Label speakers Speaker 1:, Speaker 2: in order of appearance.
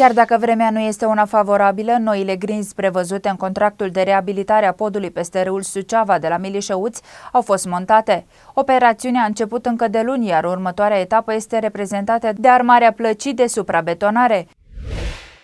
Speaker 1: Chiar dacă vremea nu este una favorabilă, noile grinzi prevăzute în contractul de reabilitare a podului peste râul Suceava de la Milișăuți au fost montate. Operațiunea a început încă de luni, iar următoarea etapă este reprezentată de armarea plăcii de suprabetonare.